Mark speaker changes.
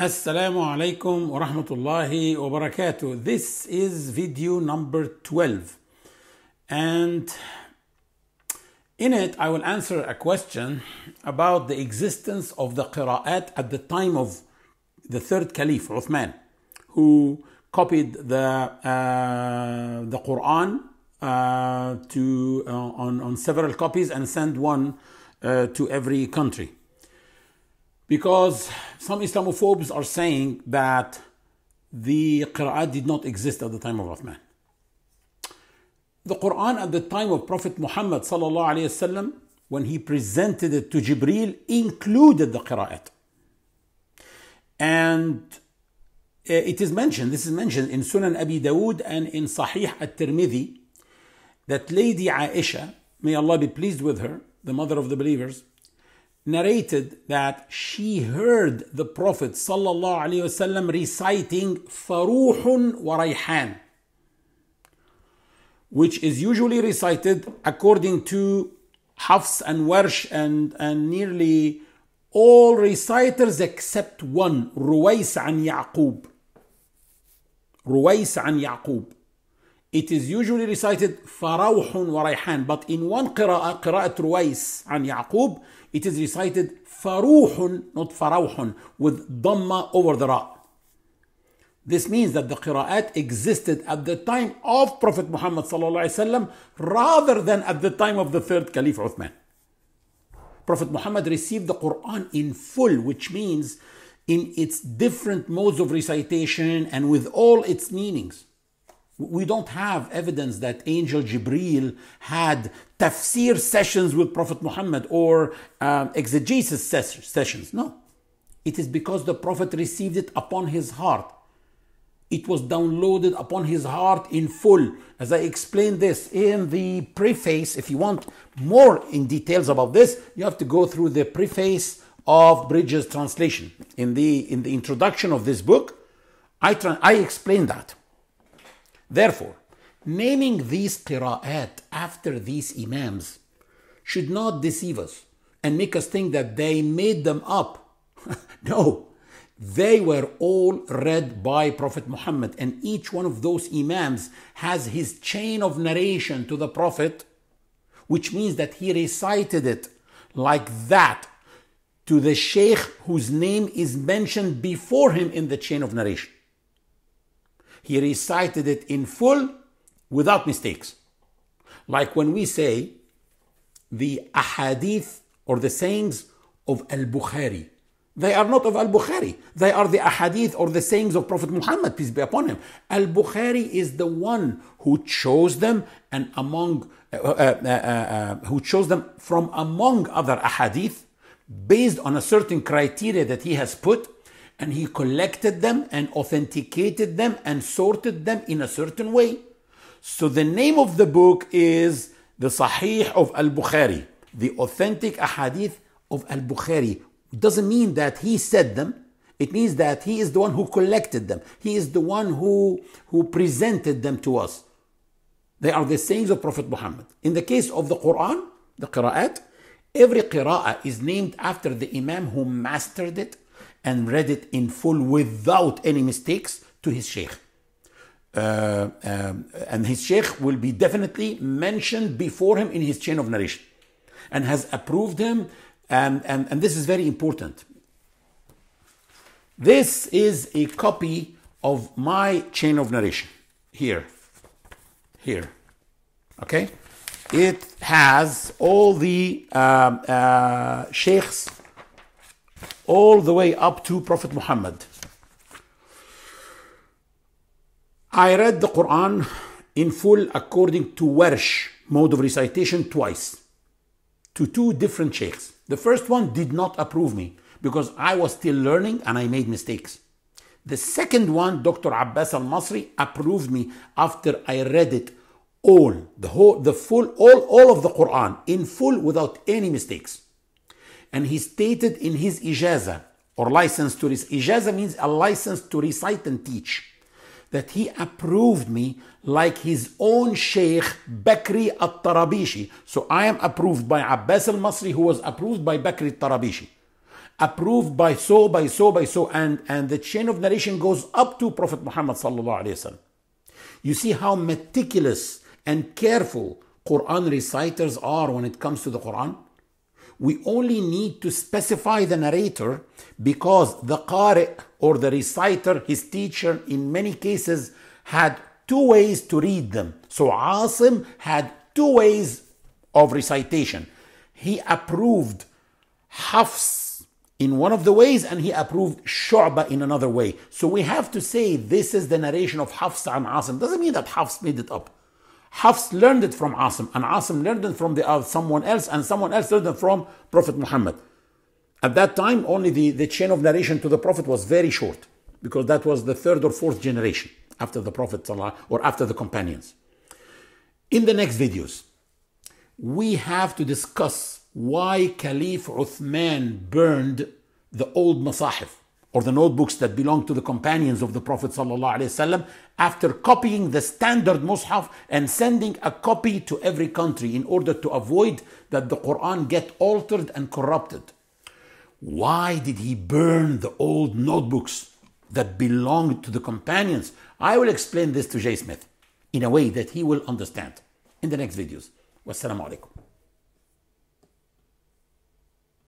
Speaker 1: Assalamu alaikum wa rahmatullahi wa barakatuh. This is video number 12, and in it I will answer a question about the existence of the qira'at at the time of the third caliph, Uthman, who copied the, uh, the Quran uh, to, uh, on, on several copies and sent one uh, to every country because some Islamophobes are saying that the Qur'an did not exist at the time of Uthman. The Quran at the time of Prophet Muhammad وسلم, when he presented it to Jibril included the Quran. And eh, it is mentioned, this is mentioned in Sunan Abi Dawood and in Sahih al tirmidhi that Lady Aisha, may Allah be pleased with her, the mother of the believers, narrated that she heard the Prophet وسلم, reciting Faruhun wa Rayhan, which is usually recited according to Hafs and Warsh and, and nearly all reciters except one, Ruwais an Yaqub. Ruwais an Yaqub. It is usually recited فروح وريحان but in one قراءة قراءة رويس عن يعقوب it is recited فروح not فروح with ضمة over the ra. This means that the قراءات existed at the time of Prophet Muhammad وسلم, rather than at the time of the third Caliph Uthman. Prophet Muhammad received the Quran in full, which means in its different modes of recitation and with all its meanings. We don't have evidence that Angel Jibril had tafsir sessions with Prophet Muhammad or um, exegesis ses- sessions. No. It is because the Prophet received it upon his heart. It was downloaded upon his heart in full. As I explained this in the preface, if you want more in details about this, you have to go through the preface of Bridges' translation. In the, in the introduction of this book, I, tra- I explained that. Therefore, naming these qira'at after these imams should not deceive us and make us think that they made them up. no, they were all read by Prophet Muhammad, and each one of those imams has his chain of narration to the Prophet, which means that he recited it like that to the sheikh whose name is mentioned before him in the chain of narration. He recited it in full without mistakes. Like when we say the ahadith or the sayings of Al Bukhari, they are not of Al Bukhari. They are the ahadith or the sayings of Prophet Muhammad, peace be upon him. Al Bukhari is the one who chose them and among, uh uh, uh, uh, uh, who chose them from among other ahadith based on a certain criteria that he has put and he collected them and authenticated them and sorted them in a certain way. So the name of the book is the Sahih of Al Bukhari, the authentic ahadith of Al Bukhari. doesn't mean that he said them. It means that he is the one who collected them. He is the one who, who presented them to us. They are the sayings of Prophet Muhammad. In the case of the Quran, the Qira'at, every Qira'ah is named after the Imam who mastered it and read it in full without any mistakes to his sheikh. Uh, um, and his sheikh will be definitely mentioned before him in his chain of narration and has approved him and, and, and this is very important this is a copy of my chain of narration here here okay it has all the um, uh, sheikhs all the way up to Prophet Muhammad. I read the Quran in full according to Warsh mode of recitation twice to two different sheikhs. The first one did not approve me because I was still learning and I made mistakes. The second one, Dr. Abbas Al Masri, approved me after I read it all, the whole, the full, all, all of the Quran in full without any mistakes and he stated in his ijaza or license to recite. Ijaza means a license to recite and teach. That he approved me like his own Sheikh Bakri al Tarabishi. So I am approved by Abbas al Masri, who was approved by Bakri al Tarabishi. Approved by so, by so, by so. And, and the chain of narration goes up to Prophet Muhammad. You see how meticulous and careful Quran reciters are when it comes to the Quran? we only need to specify the narrator because the qari or the reciter, his teacher, in many cases had two ways to read them. So Asim had two ways of recitation. He approved Hafs in one of the ways and he approved Shu'ba in another way. So we have to say this is the narration of Hafs and Asim. Doesn't mean that Hafs made it up. Hafs learned it from Asim, and Asim learned it from the, uh, someone else, and someone else learned it from Prophet Muhammad. At that time, only the, the chain of narration to the Prophet was very short, because that was the third or fourth generation after the Prophet or after the companions. In the next videos, we have to discuss why Caliph Uthman burned the old Masahif or the notebooks that belong to the companions of the Prophet ﷺ after copying the standard Mus'haf and sending a copy to every country in order to avoid that the Quran get altered and corrupted. Why did he burn the old notebooks that belonged to the companions? I will explain this to Jay Smith in a way that he will understand in the next videos. Wassalamu alaikum.